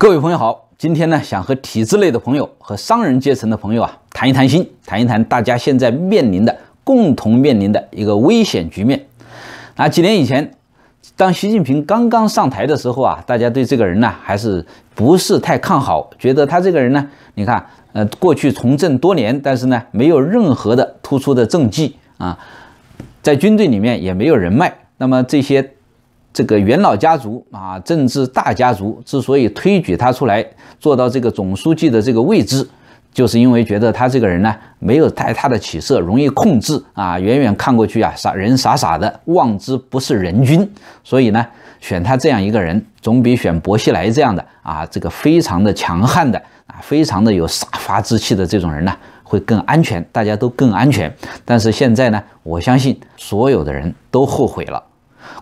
各位朋友好，今天呢，想和体制内的朋友和商人阶层的朋友啊，谈一谈心，谈一谈大家现在面临的共同面临的一个危险局面。啊，几年以前，当习近平刚刚上台的时候啊，大家对这个人呢，还是不是太看好，觉得他这个人呢，你看，呃，过去从政多年，但是呢，没有任何的突出的政绩啊，在军队里面也没有人脉，那么这些。这个元老家族啊，政治大家族之所以推举他出来做到这个总书记的这个位置，就是因为觉得他这个人呢，没有太大的起色，容易控制啊。远远看过去啊，傻人傻傻的，望之不是人君。所以呢，选他这样一个人，总比选薄熙来这样的啊，这个非常的强悍的啊，非常的有杀伐之气的这种人呢，会更安全，大家都更安全。但是现在呢，我相信所有的人都后悔了。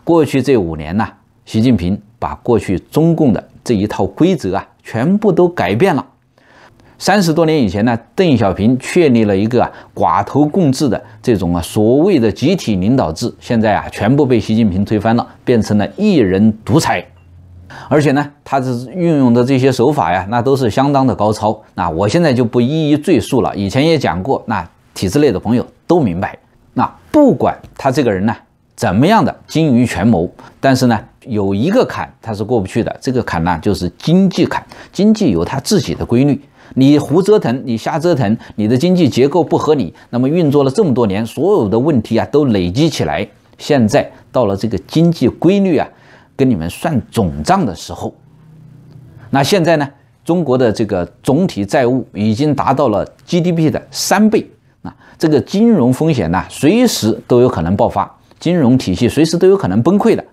过去这五年呢，习近平把过去中共的这一套规则啊，全部都改变了。三十多年以前呢，邓小平确立了一个寡头共治的这种啊所谓的集体领导制，现在啊全部被习近平推翻了，变成了一人独裁。而且呢，他这运用的这些手法呀，那都是相当的高超。那我现在就不一一赘述了，以前也讲过，那体制内的朋友都明白。那不管他这个人呢。怎么样的精于权谋，但是呢，有一个坎它是过不去的，这个坎呢就是经济坎，经济有它自己的规律，你胡折腾，你瞎折腾，你的经济结构不合理，那么运作了这么多年，所有的问题啊都累积起来，现在到了这个经济规律啊跟你们算总账的时候。那现在呢，中国的这个总体债务已经达到了 GDP 的三倍，啊，这个金融风险呢随时都有可能爆发。金融体系随时都有可能崩溃的，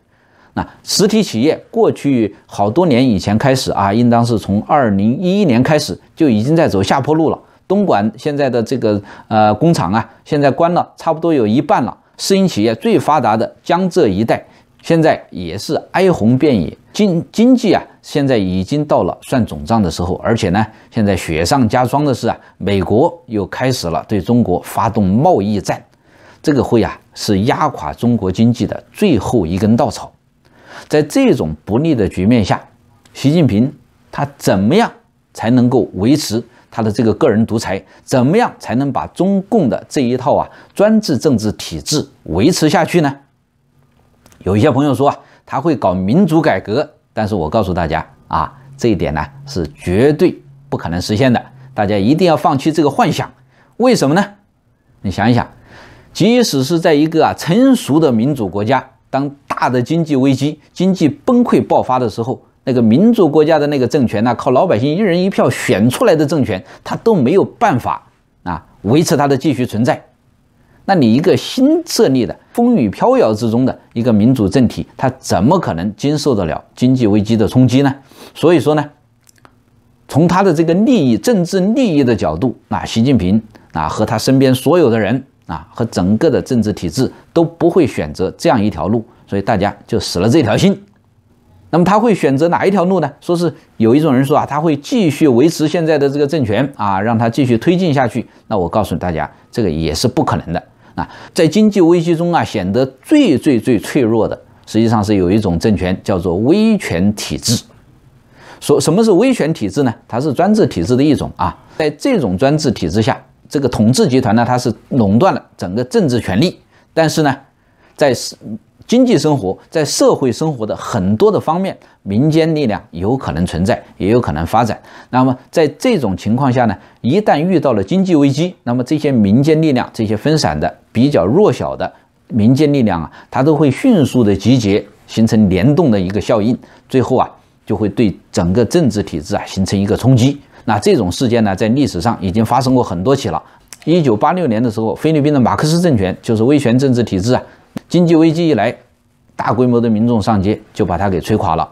那实体企业过去好多年以前开始啊，应当是从二零一一年开始就已经在走下坡路了。东莞现在的这个呃工厂啊，现在关了差不多有一半了。私营企业最发达的江浙一带，现在也是哀鸿遍野。经经济啊，现在已经到了算总账的时候，而且呢，现在雪上加霜的是啊，美国又开始了对中国发动贸易战。这个会啊，是压垮中国经济的最后一根稻草。在这种不利的局面下，习近平他怎么样才能够维持他的这个个人独裁？怎么样才能把中共的这一套啊专制政治体制维持下去呢？有一些朋友说啊，他会搞民主改革，但是我告诉大家啊，这一点呢是绝对不可能实现的。大家一定要放弃这个幻想。为什么呢？你想一想。即使是在一个啊成熟的民主国家，当大的经济危机、经济崩溃爆发的时候，那个民主国家的那个政权呢，靠老百姓一人一票选出来的政权，他都没有办法啊维持它的继续存在。那你一个新设立的、风雨飘摇之中的一个民主政体，它怎么可能经受得了经济危机的冲击呢？所以说呢，从他的这个利益、政治利益的角度，那习近平啊和他身边所有的人。啊，和整个的政治体制都不会选择这样一条路，所以大家就死了这条心。那么他会选择哪一条路呢？说是有一种人说啊，他会继续维持现在的这个政权啊，让他继续推进下去。那我告诉大家，这个也是不可能的啊。在经济危机中啊，显得最最最脆弱的，实际上是有一种政权叫做威权体制。说什么是威权体制呢？它是专制体制的一种啊，在这种专制体制下。这个统治集团呢，它是垄断了整个政治权利，但是呢，在生经济生活、在社会生活的很多的方面，民间力量有可能存在，也有可能发展。那么在这种情况下呢，一旦遇到了经济危机，那么这些民间力量、这些分散的比较弱小的民间力量啊，它都会迅速的集结，形成联动的一个效应，最后啊，就会对整个政治体制啊形成一个冲击。那这种事件呢，在历史上已经发生过很多起了。一九八六年的时候，菲律宾的马克思政权就是威权政治体制啊，经济危机一来，大规模的民众上街，就把它给摧垮了。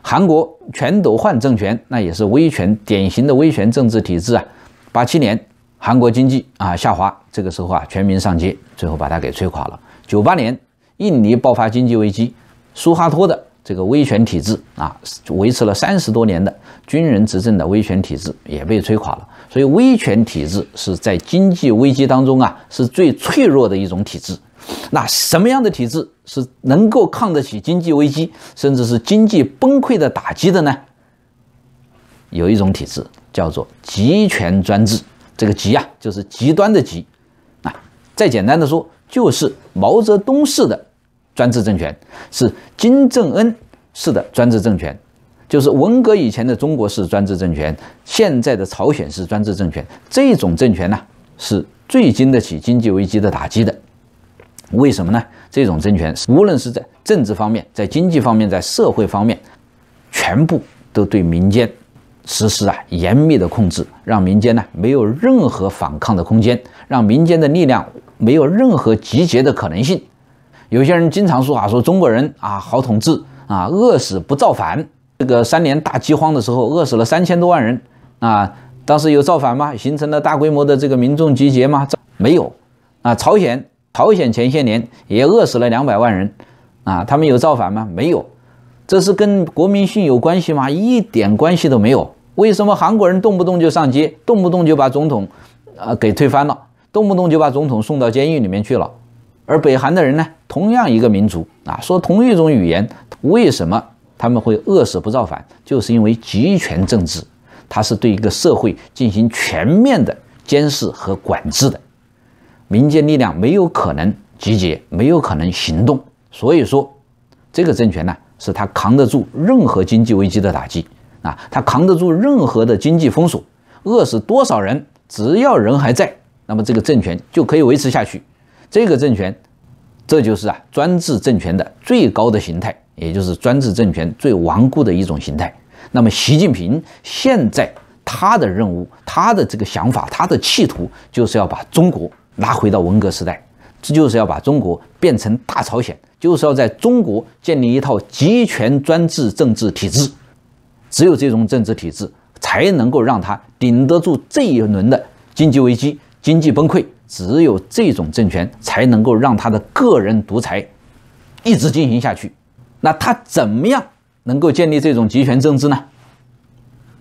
韩国全斗焕政权那也是威权典型的威权政治体制啊。八七年，韩国经济啊下滑，这个时候啊，全民上街，最后把它给摧垮了。九八年，印尼爆发经济危机，苏哈托的。这个威权体制啊，维持了三十多年的军人执政的威权体制也被摧垮了。所以，威权体制是在经济危机当中啊，是最脆弱的一种体制。那什么样的体制是能够抗得起经济危机，甚至是经济崩溃的打击的呢？有一种体制叫做集权专制，这个极啊，就是极端的极。啊，再简单的说，就是毛泽东式的。专制政权是金正恩式的，专制政权就是文革以前的中国式专制政权，现在的朝鲜式专制政权。这种政权呢，是最经得起经济危机的打击的。为什么呢？这种政权无论是在政治方面、在经济方面、在社会方面，全部都对民间实施啊严密的控制，让民间呢没有任何反抗的空间，让民间的力量没有任何集结的可能性。有些人经常说啊，说中国人啊好统治啊，饿死不造反。这个三年大饥荒的时候，饿死了三千多万人啊，当时有造反吗？形成了大规模的这个民众集结吗？没有。啊，朝鲜朝鲜前些年也饿死了两百万人，啊，他们有造反吗？没有。这是跟国民性有关系吗？一点关系都没有。为什么韩国人动不动就上街，动不动就把总统啊给推翻了，动不动就把总统送到监狱里面去了？而北韩的人呢，同样一个民族啊，说同一种语言，为什么他们会饿死不造反？就是因为集权政治，它是对一个社会进行全面的监视和管制的，民间力量没有可能集结，没有可能行动。所以说，这个政权呢，是他扛得住任何经济危机的打击啊，他扛得住任何的经济封锁，饿死多少人，只要人还在，那么这个政权就可以维持下去。这个政权，这就是啊专制政权的最高的形态，也就是专制政权最顽固的一种形态。那么，习近平现在他的任务，他的这个想法，他的企图，就是要把中国拉回到文革时代，这就是要把中国变成大朝鲜，就是要在中国建立一套集权专制政治体制。只有这种政治体制，才能够让他顶得住这一轮的经济危机、经济崩溃。只有这种政权才能够让他的个人独裁一直进行下去。那他怎么样能够建立这种集权政治呢？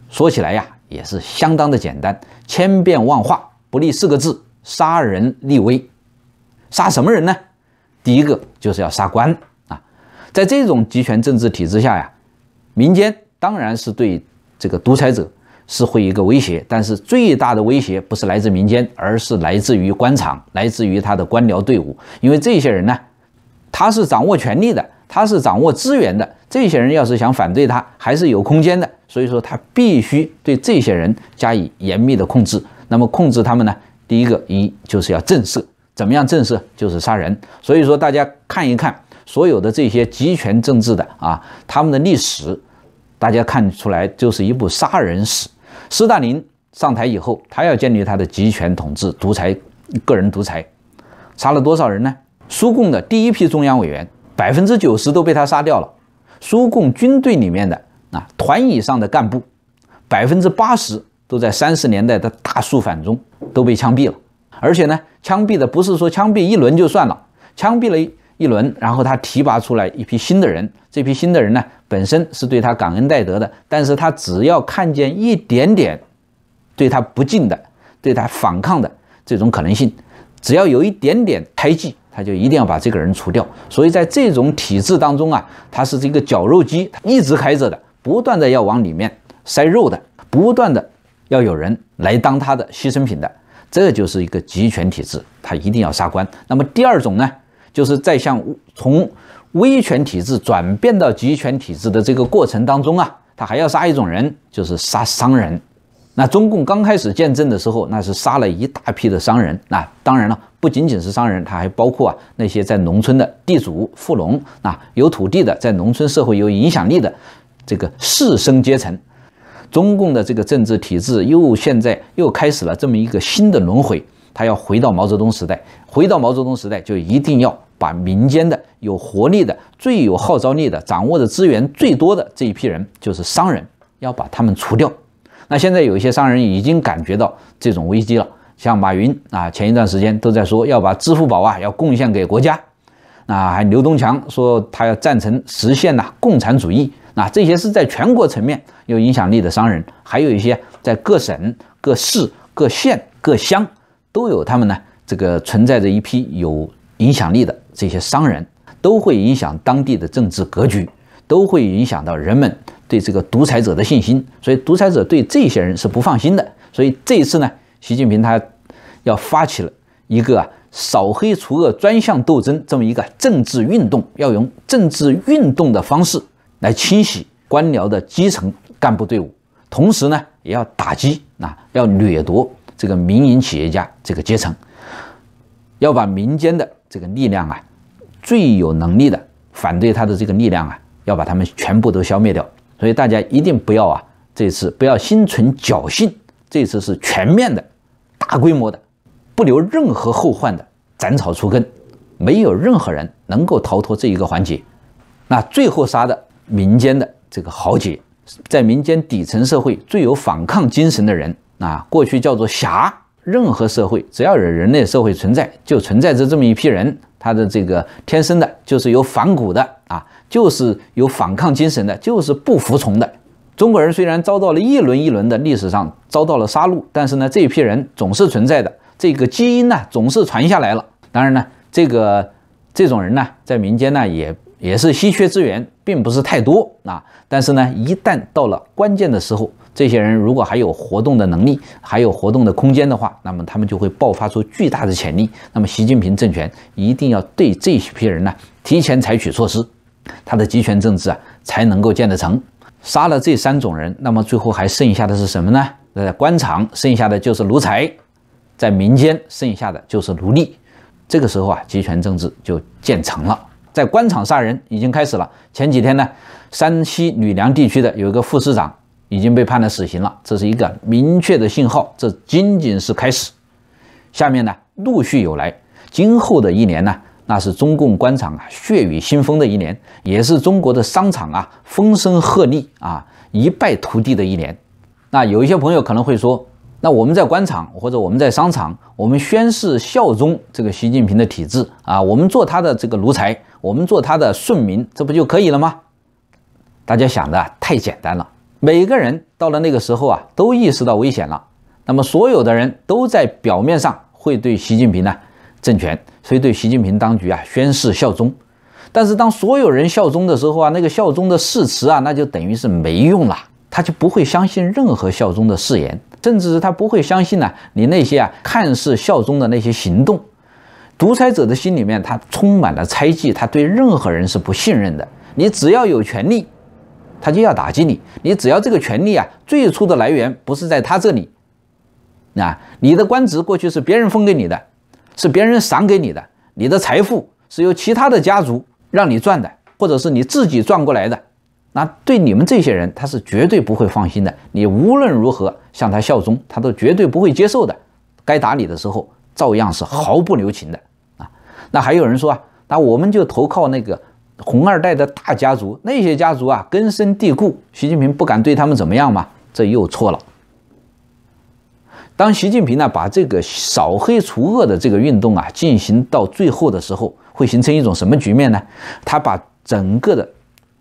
说起来呀，也是相当的简单，千变万化不立四个字：杀人立威。杀什么人呢？第一个就是要杀官啊！在这种集权政治体制下呀，民间当然是对这个独裁者。是会一个威胁，但是最大的威胁不是来自民间，而是来自于官场，来自于他的官僚队伍。因为这些人呢，他是掌握权力的，他是掌握资源的。这些人要是想反对他，还是有空间的。所以说，他必须对这些人加以严密的控制。那么控制他们呢？第一个一就是要震慑，怎么样震慑？就是杀人。所以说，大家看一看所有的这些集权政治的啊，他们的历史，大家看出来就是一部杀人史。斯大林上台以后，他要建立他的集权统治、独裁、个人独裁，杀了多少人呢？苏共的第一批中央委员，百分之九十都被他杀掉了。苏共军队里面的啊团以上的干部，百分之八十都在三十年代的大肃反中都被枪毙了。而且呢，枪毙的不是说枪毙一轮就算了，枪毙了一轮，然后他提拔出来一批新的人，这批新的人呢，本身是对他感恩戴德的，但是他只要看见一点点对他不敬的、对他反抗的这种可能性，只要有一点点胎记，他就一定要把这个人除掉。所以在这种体制当中啊，他是这个绞肉机，一直开着的，不断的要往里面塞肉的，不断的要有人来当他的牺牲品的，这就是一个集权体制，他一定要杀官。那么第二种呢？就是在向从威权体制转变到集权体制的这个过程当中啊，他还要杀一种人，就是杀商人。那中共刚开始建政的时候，那是杀了一大批的商人。那当然了，不仅仅是商人，他还包括啊那些在农村的地主、富农啊有土地的，在农村社会有影响力的这个士绅阶层。中共的这个政治体制又现在又开始了这么一个新的轮回，他要回到毛泽东时代。回到毛泽东时代，就一定要。把民间的有活力的、最有号召力的、掌握的资源最多的这一批人，就是商人，要把他们除掉。那现在有一些商人已经感觉到这种危机了，像马云啊，前一段时间都在说要把支付宝啊要贡献给国家。那还刘东强说他要赞成实现呐共产主义。那这些是在全国层面有影响力的商人，还有一些在各省、各市、各县、各乡都有他们呢这个存在着一批有。影响力的这些商人，都会影响当地的政治格局，都会影响到人们对这个独裁者的信心。所以，独裁者对这些人是不放心的。所以，这一次呢，习近平他要发起了一个啊“扫黑除恶”专项斗争这么一个政治运动，要用政治运动的方式来清洗官僚的基层干部队伍，同时呢，也要打击啊，要掠夺这个民营企业家这个阶层，要把民间的。这个力量啊，最有能力的反对他的这个力量啊，要把他们全部都消灭掉。所以大家一定不要啊，这次不要心存侥幸，这次是全面的、大规模的，不留任何后患的斩草除根，没有任何人能够逃脱这一个环节。那最后杀的民间的这个豪杰，在民间底层社会最有反抗精神的人啊，过去叫做侠。任何社会，只要有人类社会存在，就存在着这么一批人，他的这个天生的就是有反骨的啊，就是有反抗精神的，就是不服从的。中国人虽然遭到了一轮一轮的历史上遭到了杀戮，但是呢，这一批人总是存在的，这个基因呢总是传下来了。当然呢，这个这种人呢，在民间呢也也是稀缺资源，并不是太多啊。但是呢，一旦到了关键的时候。这些人如果还有活动的能力，还有活动的空间的话，那么他们就会爆发出巨大的潜力。那么，习近平政权一定要对这批人呢提前采取措施，他的集权政治啊才能够建得成。杀了这三种人，那么最后还剩下的是什么呢？在官场剩下的就是奴才，在民间剩下的就是奴隶。这个时候啊，集权政治就建成了。在官场杀人已经开始了。前几天呢，山西吕梁地区的有一个副市长。已经被判了死刑了，这是一个明确的信号。这仅仅是开始，下面呢陆续有来。今后的一年呢，那是中共官场啊血雨腥风的一年，也是中国的商场啊风声鹤唳啊一败涂地的一年。那有一些朋友可能会说，那我们在官场或者我们在商场，我们宣誓效忠这个习近平的体制啊，我们做他的这个奴才，我们做他的顺民，这不就可以了吗？大家想的太简单了。每个人到了那个时候啊，都意识到危险了。那么，所有的人都在表面上会对习近平呢政权，所以对习近平当局啊宣誓效忠。但是，当所有人效忠的时候啊，那个效忠的誓词啊，那就等于是没用了。他就不会相信任何效忠的誓言，甚至是他不会相信呢你那些啊看似效忠的那些行动。独裁者的心里面，他充满了猜忌，他对任何人是不信任的。你只要有权利。他就要打击你，你只要这个权利啊，最初的来源不是在他这里，啊，你的官职过去是别人封给你的，是别人赏给你的，你的财富是由其他的家族让你赚的，或者是你自己赚过来的，那对你们这些人，他是绝对不会放心的。你无论如何向他效忠，他都绝对不会接受的。该打你的时候，照样是毫不留情的啊。那还有人说啊，那我们就投靠那个。红二代的大家族，那些家族啊，根深蒂固，习近平不敢对他们怎么样嘛？这又错了。当习近平呢把这个扫黑除恶的这个运动啊进行到最后的时候，会形成一种什么局面呢？他把整个的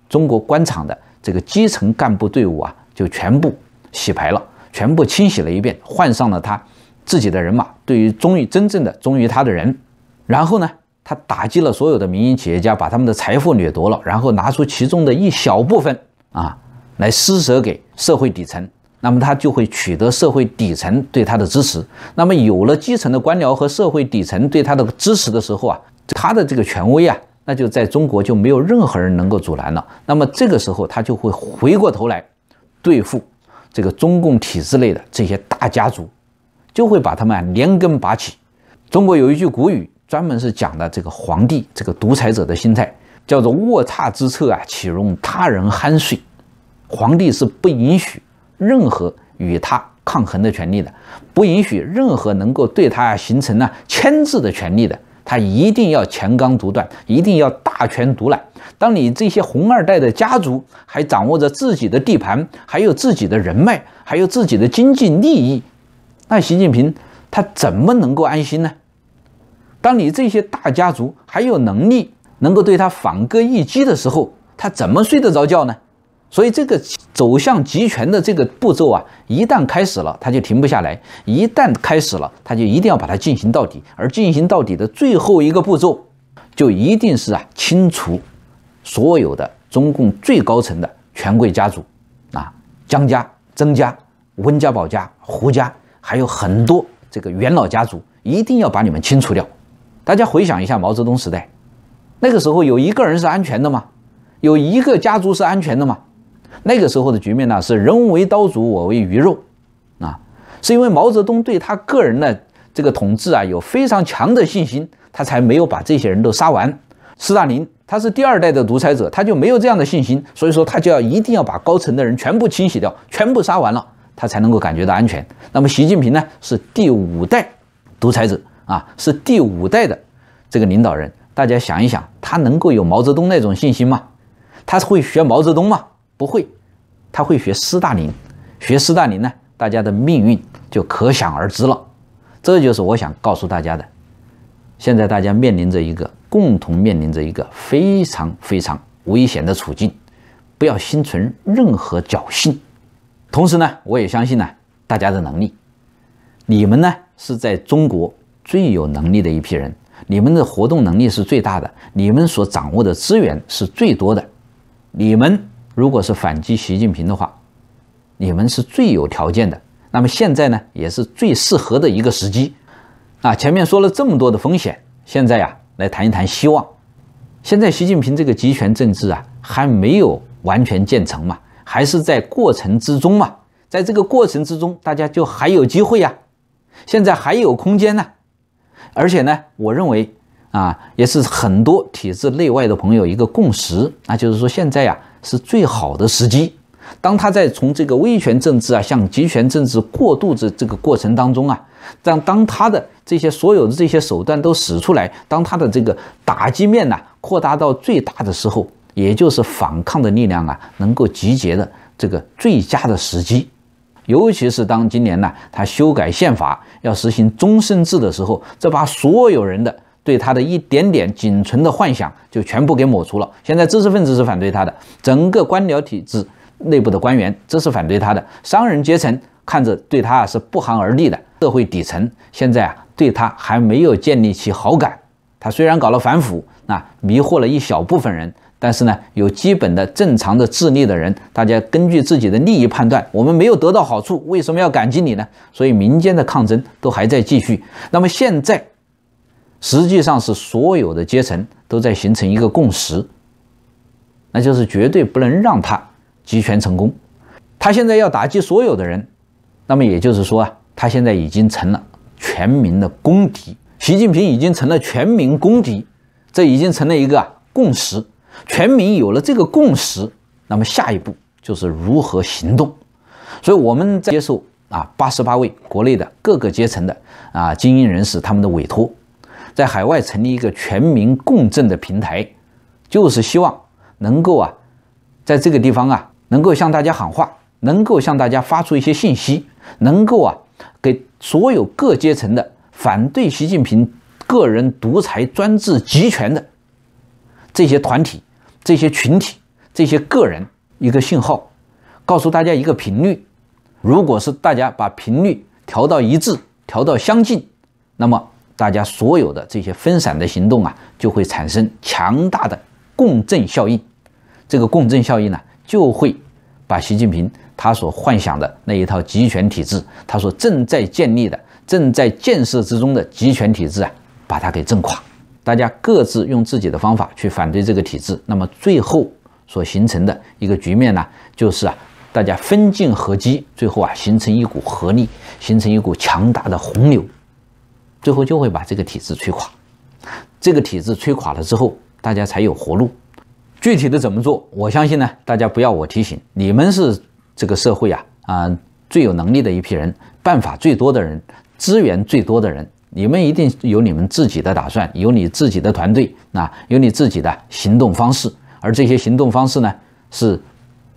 中国官场的这个基层干部队伍啊，就全部洗牌了，全部清洗了一遍，换上了他自己的人马，对于忠于真正的忠于他的人，然后呢？他打击了所有的民营企业家，把他们的财富掠夺了，然后拿出其中的一小部分啊来施舍给社会底层，那么他就会取得社会底层对他的支持。那么有了基层的官僚和社会底层对他的支持的时候啊，他的这个权威啊，那就在中国就没有任何人能够阻拦了。那么这个时候他就会回过头来对付这个中共体制内的这些大家族，就会把他们连根拔起。中国有一句古语。专门是讲的这个皇帝这个独裁者的心态，叫做卧榻之侧啊，岂容他人酣睡？皇帝是不允许任何与他抗衡的权利的，不允许任何能够对他形成呢牵制的权利的，他一定要强刚独断，一定要大权独揽。当你这些红二代的家族还掌握着自己的地盘，还有自己的人脉，还有自己的经济利益，那习近平他怎么能够安心呢？当你这些大家族还有能力能够对他反戈一击的时候，他怎么睡得着觉呢？所以这个走向集权的这个步骤啊，一旦开始了，他就停不下来；一旦开始了，他就一定要把它进行到底。而进行到底的最后一个步骤，就一定是啊，清除所有的中共最高层的权贵家族，啊，江家、曾家、温家宝家、胡家，还有很多这个元老家族，一定要把你们清除掉。大家回想一下毛泽东时代，那个时候有一个人是安全的吗？有一个家族是安全的吗？那个时候的局面呢是人为刀俎我为鱼肉，啊，是因为毛泽东对他个人的这个统治啊有非常强的信心，他才没有把这些人都杀完。斯大林他是第二代的独裁者，他就没有这样的信心，所以说他就要一定要把高层的人全部清洗掉，全部杀完了，他才能够感觉到安全。那么习近平呢是第五代独裁者。啊，是第五代的这个领导人，大家想一想，他能够有毛泽东那种信心吗？他会学毛泽东吗？不会，他会学斯大林，学斯大林呢，大家的命运就可想而知了。这就是我想告诉大家的。现在大家面临着一个共同面临着一个非常非常危险的处境，不要心存任何侥幸。同时呢，我也相信呢，大家的能力，你们呢是在中国。最有能力的一批人，你们的活动能力是最大的，你们所掌握的资源是最多的。你们如果是反击习近平的话，你们是最有条件的。那么现在呢，也是最适合的一个时机。啊，前面说了这么多的风险，现在呀，来谈一谈希望。现在习近平这个集权政治啊，还没有完全建成嘛，还是在过程之中嘛。在这个过程之中，大家就还有机会呀，现在还有空间呢。而且呢，我认为啊，也是很多体制内外的朋友一个共识，那就是说现在呀是最好的时机。当他在从这个威权政治啊向集权政治过渡的这个过程当中啊，让当他的这些所有的这些手段都使出来，当他的这个打击面呢扩大到最大的时候，也就是反抗的力量啊能够集结的这个最佳的时机。尤其是当今年呢，他修改宪法要实行终身制的时候，这把所有人的对他的一点点仅存的幻想就全部给抹除了。现在知识分子是反对他的，整个官僚体制内部的官员这是反对他的，商人阶层看着对他是不寒而栗的，社会底层现在啊对他还没有建立起好感。他虽然搞了反腐，那迷惑了一小部分人。但是呢，有基本的正常的智力的人，大家根据自己的利益判断，我们没有得到好处，为什么要感激你呢？所以民间的抗争都还在继续。那么现在实际上是所有的阶层都在形成一个共识，那就是绝对不能让他集权成功。他现在要打击所有的人，那么也就是说啊，他现在已经成了全民的公敌。习近平已经成了全民公敌，这已经成了一个共识。全民有了这个共识，那么下一步就是如何行动。所以，我们接受啊八十八位国内的各个阶层的啊精英人士他们的委托，在海外成立一个全民共振的平台，就是希望能够啊，在这个地方啊，能够向大家喊话，能够向大家发出一些信息，能够啊，给所有各阶层的反对习近平个人独裁专制集权的这些团体。这些群体、这些个人，一个信号，告诉大家一个频率。如果是大家把频率调到一致、调到相近，那么大家所有的这些分散的行动啊，就会产生强大的共振效应。这个共振效应呢，就会把习近平他所幻想的那一套集权体制，他所正在建立的、正在建设之中的集权体制啊，把它给震垮。大家各自用自己的方法去反对这个体制，那么最后所形成的一个局面呢，就是啊，大家分进合击，最后啊形成一股合力，形成一股强大的洪流，最后就会把这个体制摧垮。这个体制摧垮了之后，大家才有活路。具体的怎么做，我相信呢，大家不要我提醒，你们是这个社会啊啊最有能力的一批人，办法最多的人，资源最多的人。你们一定有你们自己的打算，有你自己的团队，啊，有你自己的行动方式，而这些行动方式呢，是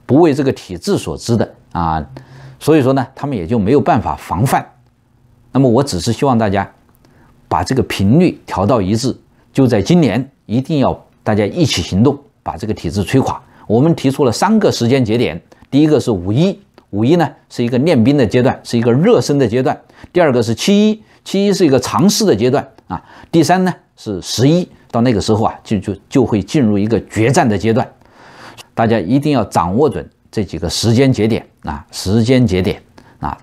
不为这个体制所知的啊，所以说呢，他们也就没有办法防范。那么，我只是希望大家把这个频率调到一致，就在今年一定要大家一起行动，把这个体制摧垮。我们提出了三个时间节点，第一个是五一，五一呢是一个练兵的阶段，是一个热身的阶段；第二个是七一。其一是一个尝试的阶段啊，第三呢是十一到那个时候啊，就就就会进入一个决战的阶段，大家一定要掌握准这几个时间节点啊时间节点啊，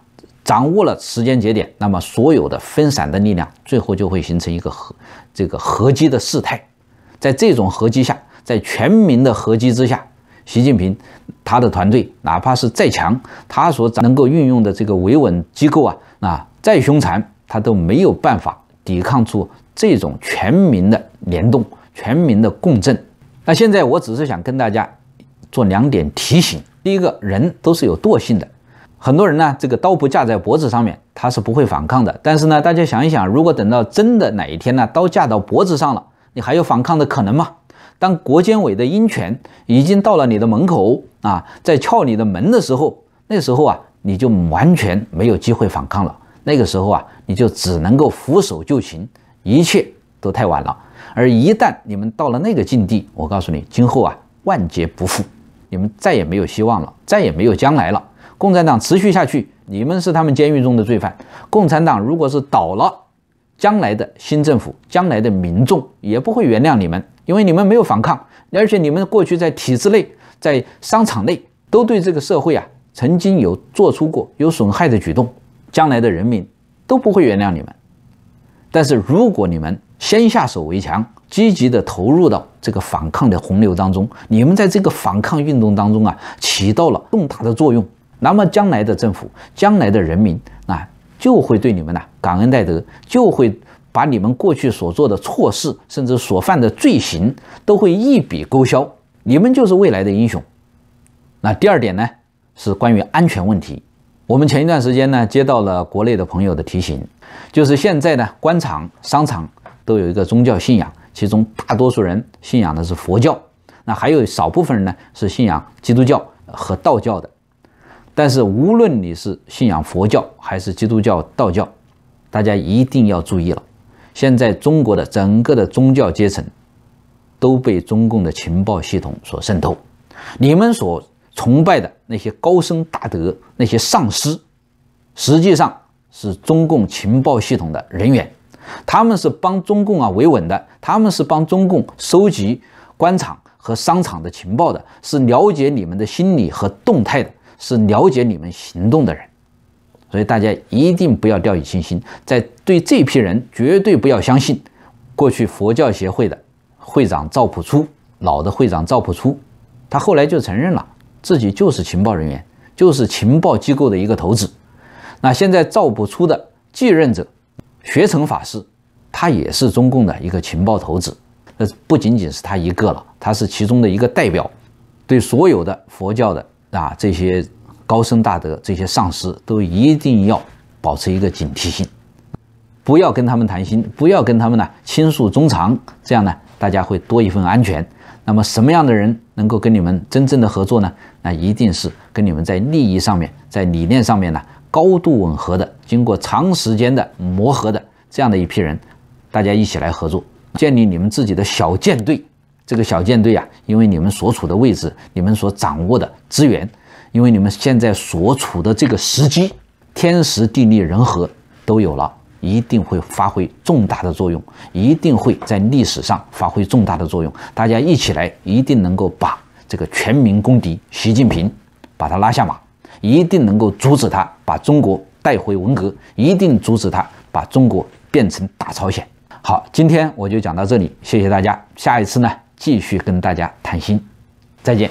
掌握了时间节点，那么所有的分散的力量最后就会形成一个合这个合击的事态，在这种合击下，在全民的合击之下，习近平他的团队哪怕是再强，他所能够运用的这个维稳机构啊啊再凶残。他都没有办法抵抗住这种全民的联动、全民的共振。那现在我只是想跟大家做两点提醒：，第一，个人都是有惰性的，很多人呢，这个刀不架在脖子上面，他是不会反抗的。但是呢，大家想一想，如果等到真的哪一天呢，刀架到脖子上了，你还有反抗的可能吗？当国监委的鹰犬已经到了你的门口啊，在撬你的门的时候，那时候啊，你就完全没有机会反抗了。那个时候啊，你就只能够俯首就擒，一切都太晚了。而一旦你们到了那个境地，我告诉你，今后啊，万劫不复，你们再也没有希望了，再也没有将来了。共产党持续下去，你们是他们监狱中的罪犯；共产党如果是倒了，将来的新政府、将来的民众也不会原谅你们，因为你们没有反抗，而且你们过去在体制内、在商场内都对这个社会啊，曾经有做出过有损害的举动。将来的人民都不会原谅你们，但是如果你们先下手为强，积极的投入到这个反抗的洪流当中，你们在这个反抗运动当中啊，起到了重大的作用，那么将来的政府、将来的人民啊，就会对你们呢感恩戴德，就会把你们过去所做的错事，甚至所犯的罪行，都会一笔勾销，你们就是未来的英雄。那第二点呢，是关于安全问题。我们前一段时间呢，接到了国内的朋友的提醒，就是现在呢，官场、商场都有一个宗教信仰，其中大多数人信仰的是佛教，那还有少部分人呢是信仰基督教和道教的。但是无论你是信仰佛教还是基督教、道教，大家一定要注意了，现在中国的整个的宗教阶层都被中共的情报系统所渗透，你们所。崇拜的那些高僧大德、那些上师，实际上是中共情报系统的人员。他们是帮中共啊维稳的，他们是帮中共收集官场和商场的情报的，是了解你们的心理和动态的，是了解你们行动的人。所以大家一定不要掉以轻心，在对这批人绝对不要相信。过去佛教协会的会长赵朴初，老的会长赵朴初，他后来就承认了。自己就是情报人员，就是情报机构的一个头子。那现在造不出的继任者，学成法师，他也是中共的一个情报头子。那不仅仅是他一个了，他是其中的一个代表。对所有的佛教的啊这些高僧大德、这些上师，都一定要保持一个警惕性，不要跟他们谈心，不要跟他们呢倾诉衷肠，这样呢大家会多一份安全。那么什么样的人能够跟你们真正的合作呢？那一定是跟你们在利益上面、在理念上面呢高度吻合的，经过长时间的磨合的这样的一批人，大家一起来合作，建立你们自己的小舰队。这个小舰队啊，因为你们所处的位置，你们所掌握的资源，因为你们现在所处的这个时机，天时地利人和都有了。一定会发挥重大的作用，一定会在历史上发挥重大的作用。大家一起来，一定能够把这个全民公敌习近平把他拉下马，一定能够阻止他把中国带回文革，一定阻止他把中国变成大朝鲜。好，今天我就讲到这里，谢谢大家。下一次呢，继续跟大家谈心，再见。